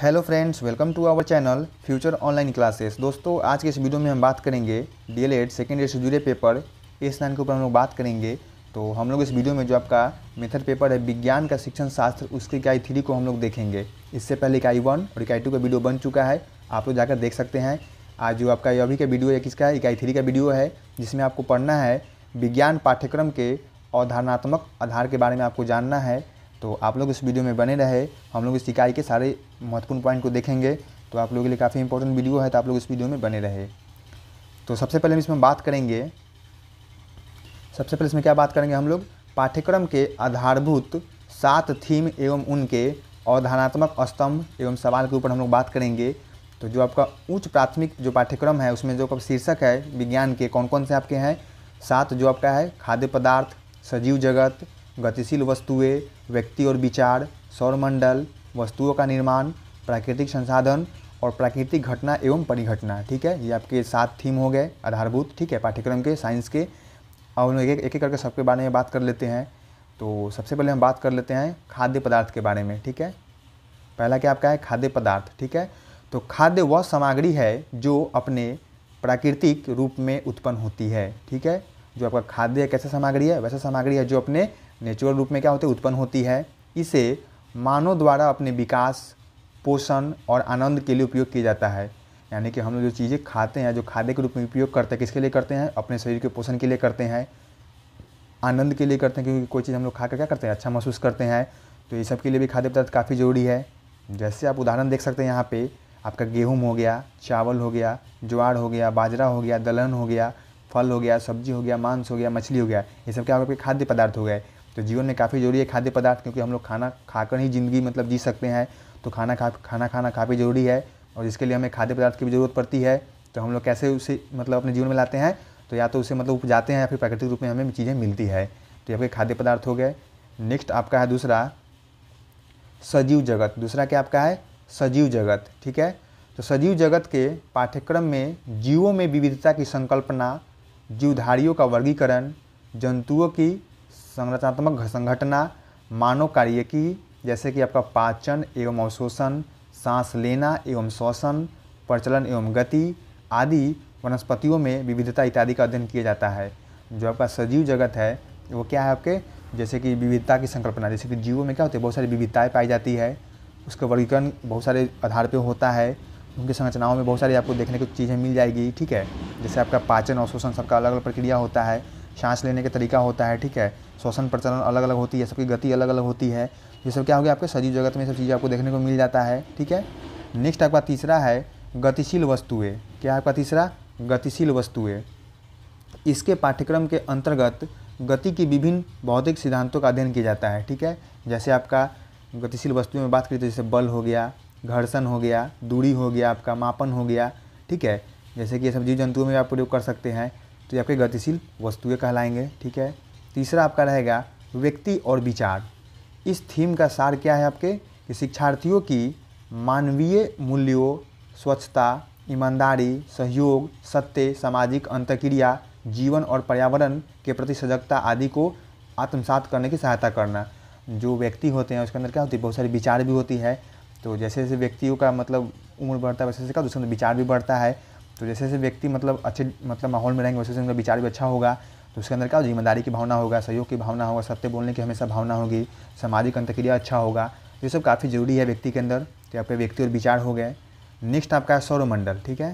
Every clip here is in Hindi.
hello friends welcome to our channel future online classes दोस्तों आज के इस वीडियो में हम बात करेंगे D L Ed second year से जुड़े पेपर इस लाइन के ऊपर हम लोग बात करेंगे तो हम लोग इस वीडियो में जो आपका मेथड पेपर है विज्ञान का शिक्षण शास्त्र उसके इकाई थ्री को हम लोग देखेंगे इससे पहले इकाई वन और इकाई टू का वीडियो बन चुका है आप लोग जाकर देख सकते हैं आज जो आपका अभी का वीडियो है किसका है इकाई थ्री का वीडियो है जिसमें आपको पढ़ना है विज्ञान पाठ्यक्रम के अवधारणात्मक आधार के बारे में आपको जानना है तो आप लोग इस वीडियो में बने रहे हम लोग इस इकाई के सारे महत्वपूर्ण पॉइंट को देखेंगे तो आप लोगों के लिए काफ़ी इंपॉर्टेंट वीडियो है तो आप लोग इस वीडियो में बने रहे तो सबसे पहले हम इसमें बात करेंगे सबसे पहले इसमें क्या बात करेंगे हम लोग पाठ्यक्रम के आधारभूत सात थीम एवं उनके अवधारणात्मक स्तंभ एवं सवाल के ऊपर हम लोग बात करेंगे तो जो आपका उच्च प्राथमिक जो पाठ्यक्रम है उसमें जो शीर्षक है विज्ञान के कौन कौन से आपके हैं सात जो आपका है खाद्य पदार्थ सजीव जगत गतिशील वस्तुएं, व्यक्ति और विचार सौरमंडल वस्तुओं का निर्माण प्राकृतिक संसाधन और प्राकृतिक घटना एवं परिघटना ठीक है ये आपके सात थीम हो गए आधारभूत ठीक है पाठ्यक्रम के साइंस के अब हम एक एक करके सबके बारे में बात कर लेते हैं तो सबसे पहले हम बात कर लेते हैं खाद्य पदार्थ के बारे में ठीक है पहला क्या आपका है खाद्य पदार्थ ठीक है तो खाद्य वह सामग्री है जो अपने प्राकृतिक रूप में उत्पन्न होती है ठीक है जो आपका खाद्य कैसा सामग्री है वैसा सामग्री है जो अपने नेचुरल रूप में क्या होते उत्पन्न होती है इसे मानव द्वारा अपने विकास पोषण और आनंद के लिए उपयोग किया जाता है यानी कि हम लोग जो चीज़ें खाते हैं जो खाद्य के रूप में उपयोग करते हैं किसके लिए करते हैं अपने शरीर के पोषण के लिए करते हैं आनंद के लिए करते हैं क्योंकि कोई चीज़ हम लोग खा कर क्या करते हैं अच्छा महसूस करते हैं तो ये सब के लिए भी खाद्य पदार्थ काफ़ी ज़रूरी है जैसे आप उदाहरण देख सकते हैं यहाँ पे आपका गेहूँ हो गया चावल हो गया ज्वार हो गया बाजरा हो गया दलहन हो गया फल हो गया सब्जी हो गया मांस हो गया मछली हो गया ये सब क्या आपके खाद्य पदार्थ हो गए तो जीवन में काफ़ी जरूरी है खाद्य पदार्थ क्योंकि हम लोग खाना खाकर ही ज़िंदगी मतलब जी सकते हैं तो खाना खा खाना खाना काफ़ी ज़रूरी है और इसके लिए हमें खाद्य पदार्थ की भी ज़रूरत पड़ती है तो हम लोग कैसे उसे मतलब अपने जीवन में लाते हैं तो या तो उसे मतलब उपजाते हैं या फिर प्राकृतिक रूप में हमें चीज़ें मिलती है तो ये आपके खाद्य पदार्थ हो गए नेक्स्ट आपका है दूसरा सजीव जगत दूसरा क्या आपका है सजीव जगत ठीक है तो सजीव जगत के पाठ्यक्रम में जीवों में विविधता की संकल्पना जीवधारियों का वर्गीकरण जंतुओं की संरचनात्मक संघटना मानव कार्य की जैसे कि आपका पाचन एवं अवशोषण सांस लेना एवं श्वसन प्रचलन एवं गति आदि वनस्पतियों में विविधता इत्यादि का अध्ययन किया जाता है जो आपका सजीव जगत है वो क्या है आपके जैसे कि विविधता की संकल्पना जैसे कि जीवों में क्या होती है बहुत सारी विविधताएँ पाई जाती है उसका वर्गीकरण बहुत सारे आधार पर होता है उनकी संरचनाओं में बहुत सारी आपको देखने को चीज़ें मिल जाएगी ठीक है जैसे आपका पाचन और शोषण सबका अलग अलग प्रक्रिया होता है सांस लेने का तरीका होता है ठीक है श्वसन प्रचलन अलग अलग होती है सबकी गति अलग अलग होती है ये सब क्या हो गया आपके सजीव जगत में सब चीज़ें आपको देखने को मिल जाता है ठीक है नेक्स्ट आपका तीसरा है गतिशील वस्तुएँ क्या आपका तीसरा गतिशील वस्तुएँ इसके पाठ्यक्रम के अंतर्गत गति की विभिन्न भौतिक सिद्धांतों का अध्ययन किया जाता है ठीक है जैसे आपका गतिशील वस्तुओं में बात करें तो जैसे बल हो गया घर्षण हो गया दूरी हो गया आपका मापन हो गया ठीक है जैसे कि ये सब जीव जंतुओं में आप प्रयोग कर सकते हैं तो ये आपके गतिशील वस्तुएं कहलाएंगे ठीक है तीसरा आपका रहेगा व्यक्ति और विचार इस थीम का सार क्या है आपके कि शिक्षार्थियों की मानवीय मूल्यों स्वच्छता ईमानदारी सहयोग सत्य सामाजिक अंतक्रिया जीवन और पर्यावरण के प्रति सजगता आदि को आत्मसात करने की सहायता करना जो व्यक्ति होते हैं उसके अंदर क्या होती है बहुत सारी विचार भी होती है तो जैसे जैसे व्यक्तियों का मतलब उम्र बढ़ता है वैसे वैसे का दूसरे विचार भी बढ़ता है तो जैसे जैसे व्यक्ति मतलब अच्छे मतलब माहौल में रहेंगे वैसे वैसे उनका विचार भी अच्छा होगा तो उसके अंदर क्या जिम्मेदारी की भावना होगा सहयोग की भावना होगा सत्य बोलने की हमेशा भावना होगी सामाजिक अंतक्रिया अच्छा होगा ये सब काफ़ी ज़रूरी है व्यक्ति के अंदर तो आपके व्यक्ति और विचार हो गए नेक्स्ट आपका है सौरमंडल ठीक है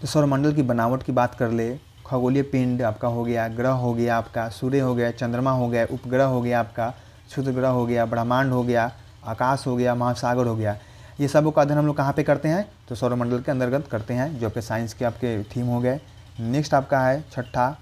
तो सौरमंडल की बनावट की बात कर ले खगोलीय पिंड आपका हो गया ग्रह हो गया आपका सूर्य हो गया चंद्रमा हो गया उपग्रह हो गया आपका शुद्र ग्रह हो गया ब्रह्मांड हो गया आकाश हो गया महासागर हो गया ये सबों का अध्ययन हम लोग कहाँ पे करते हैं तो सौरमंडल के अंतर्गत करते हैं जो आपके साइंस के आपके थीम हो गए नेक्स्ट आपका है छठा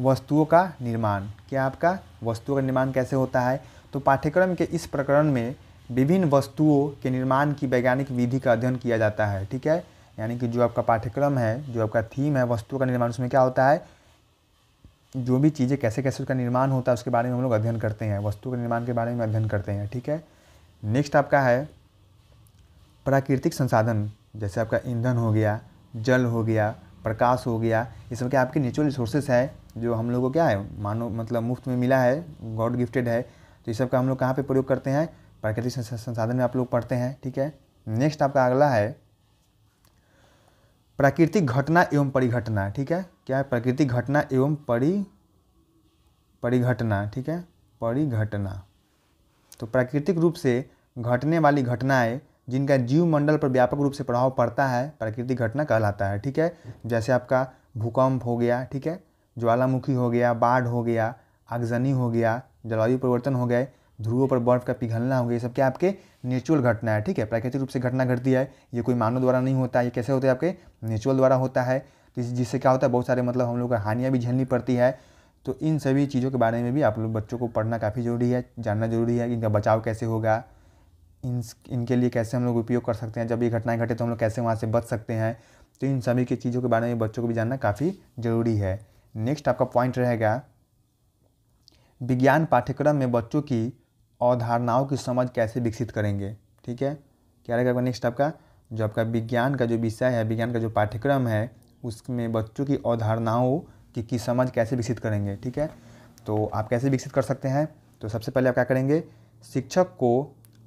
वस्तुओं का निर्माण क्या आपका वस्तुओं का निर्माण कैसे होता है तो पाठ्यक्रम के इस प्रकरण में विभिन्न वस्तुओं के निर्माण की वैज्ञानिक विधि का अध्ययन किया जाता है ठीक है यानी कि जो आपका पाठ्यक्रम है जो आपका थीम है वस्तुओं का निर्माण उसमें क्या होता है जो भी चीज़ें कैसे कैसे उसका निर्माण होता है उसके बारे में हम लोग अध्ययन करते हैं वस्तु के निर्माण के बारे में अध्ययन करते हैं ठीक है नेक्स्ट आपका है प्राकृतिक संसाधन जैसे आपका ईंधन हो गया जल हो गया प्रकाश हो गया ये सब क्या आपके नेचुरल रिसोर्सेज है जो हम लोग को क्या है मानो मतलब मुफ्त में मिला है गॉड गिफ्टेड है तो ये सब का हम लोग कहाँ पे प्रयोग करते हैं प्राकृतिक संसाधन में आप लोग पढ़ते हैं ठीक है नेक्स्ट आपका अगला है प्राकृतिक घटना एवं परिघटना ठीक है क्या है प्राकृतिक घटना एवं परि परिघटना ठीक है परिघटना तो प्राकृतिक रूप से घटने वाली घटनाएँ जिनका जीव मंडल पर व्यापक रूप से प्रभाव पड़ता है प्राकृतिक घटना कहलाता है ठीक है जैसे आपका भूकंप हो गया ठीक है ज्वालामुखी हो गया बाढ़ हो गया आगजनी हो गया जलवायु परिवर्तन हो गए ध्रुवों पर बर्फ का पिघलना हो गया ये सब क्या आपके नेचुरल घटना है ठीक है प्राकृतिक रूप से घटना घटती है ये कोई मानव द्वारा नहीं होता है ये कैसे होता है आपके नेचुरल द्वारा होता है तो जिससे क्या होता है बहुत सारे मतलब हम लोग को हानियाँ भी झेलनी पड़ती है तो इन सभी चीज़ों के बारे में भी आप लोग बच्चों को पढ़ना काफ़ी ज़रूरी है जानना ज़रूरी है कि इनका बचाव कैसे होगा इन इनके लिए कैसे हम लोग उपयोग कर सकते हैं जब ये घटनाएं घटे तो हम लोग कैसे वहाँ से बच सकते हैं तो इन सभी की चीज़ों के बारे में बच्चों को भी जानना काफ़ी ज़रूरी है नेक्स्ट आपका पॉइंट रहेगा विज्ञान पाठ्यक्रम में बच्चों की अवधारणाओं की समझ कैसे विकसित करेंगे ठीक है क्या रहेगा नेक्स्ट आपका जो आपका विज्ञान का जो विषय है विज्ञान का जो पाठ्यक्रम है उसमें बच्चों की अवधारणाओं कि, की समझ कैसे विकसित करेंगे ठीक है तो आप कैसे विकसित कर सकते हैं तो सबसे पहले आप क्या करेंगे शिक्षक को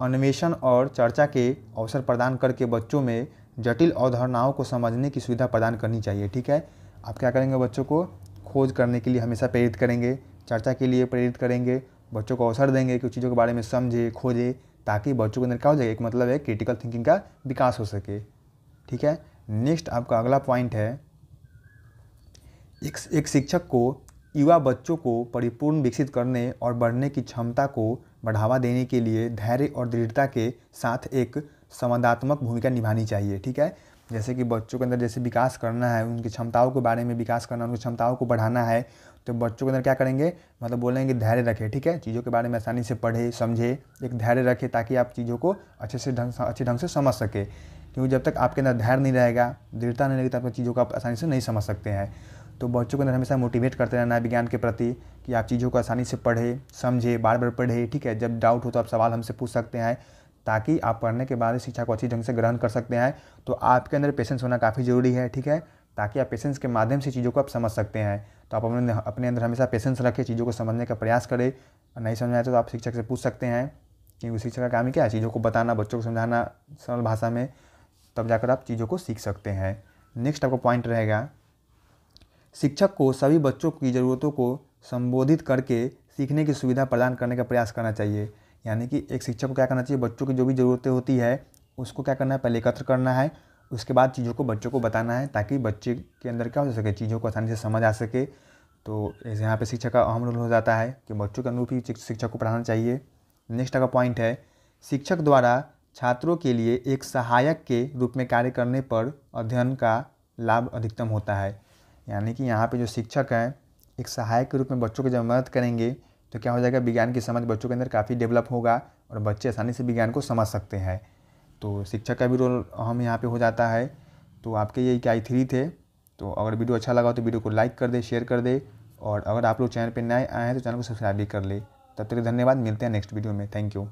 अन्वेषण और चर्चा के अवसर प्रदान करके बच्चों में जटिल अवधारणाओं को समझने की सुविधा प्रदान करनी चाहिए ठीक है आप क्या करेंगे बच्चों को खोज करने के लिए हमेशा प्रेरित करेंगे चर्चा के लिए प्रेरित करेंगे बच्चों को अवसर देंगे कि चीज़ों के बारे में समझे खोजे ताकि बच्चों के अंदर क्या हो जाए एक मतलब है क्रिटिकल थिंकिंग का विकास हो सके ठीक है नेक्स्ट आपका अगला पॉइंट है एक, एक शिक्षक को युवा बच्चों को परिपूर्ण विकसित करने और बढ़ने की क्षमता को बढ़ावा देने के लिए धैर्य और दृढ़ता के साथ एक संवादात्मक भूमिका निभानी चाहिए ठीक है जैसे कि बच्चों के अंदर जैसे विकास करना है उनकी क्षमताओं के बारे में विकास करना उनकी क्षमताओं को बढ़ाना है तो बच्चों के अंदर क्या करेंगे मतलब बोलेंगे धैर्य रखें ठीक है चीज़ों के बारे में आसानी से पढ़े समझे एक धैर्य रखें ताकि आप चीज़ों को अच्छे से ढंग अच्छे ढंग से समझ सके क्योंकि जब तक आपके अंदर धैर्य नहीं रहेगा दृढ़ता नहीं रहेगी तब तक चीज़ों को आप आसानी से नहीं समझ सकते हैं तो बच्चों को अंदर हमेशा मोटिवेट करते रहना है विज्ञान के प्रति कि आप चीज़ों को आसानी से पढ़े समझे बार बार पढ़े ठीक है जब डाउट हो तो आप सवाल हमसे पूछ सकते हैं ताकि आप पढ़ने के बाद शिक्षा को अच्छी ढंग से ग्रहण कर सकते हैं तो आपके अंदर पेशेंस होना काफ़ी ज़रूरी है ठीक है ताकि आप पेशेंस के माध्यम से चीज़ों को आप समझ सकते हैं तो आप अपने अपने अंदर हमेशा पेशेंस रखें चीज़ों को समझने का प्रयास करें नहीं समझ आए तो आप शिक्षक से पूछ सकते हैं क्योंकि शिक्षक का काम ही क्या है चीज़ों को बताना बच्चों को समझाना सरल भाषा में तब जाकर आप चीज़ों को सीख सकते हैं नेक्स्ट आपका पॉइंट रहेगा शिक्षक को सभी बच्चों की ज़रूरतों को संबोधित करके सीखने की सुविधा प्रदान करने का प्रयास करना चाहिए यानी कि एक शिक्षक को क्या करना चाहिए बच्चों की जो भी ज़रूरतें होती है उसको क्या करना है पहले एकत्र करना है उसके बाद चीज़ों को बच्चों को बताना है ताकि बच्चे के अंदर क्या हो सके चीज़ों को आसानी से समझ आ सके तो ऐसे यहाँ पर शिक्षक का अहम रोल हो जाता है कि बच्चों के अनुरूप ही शिक्षक को पढ़ाना चाहिए नेक्स्ट का पॉइंट है शिक्षक द्वारा छात्रों के लिए एक सहायक के रूप में कार्य करने पर अध्ययन का लाभ अधिकतम होता है यानी कि यहाँ पे जो शिक्षक हैं एक सहायक के रूप में बच्चों की जब मदद करेंगे तो क्या हो जाएगा विज्ञान की समझ बच्चों के अंदर काफ़ी डेवलप होगा और बच्चे आसानी से विज्ञान को समझ सकते हैं तो शिक्षक का भी रोल अहम यहाँ पर हो जाता है तो आपके ये क्या थ्री थे तो अगर वीडियो अच्छा लगा तो वीडियो को लाइक कर दे शेयर कर दे और अगर आप लोग चैनल पर नए आए हैं तो चैनल को सब्सक्राइब भी कर ले तब तक धन्यवाद मिलते हैं नेक्स्ट वीडियो में थैंक यू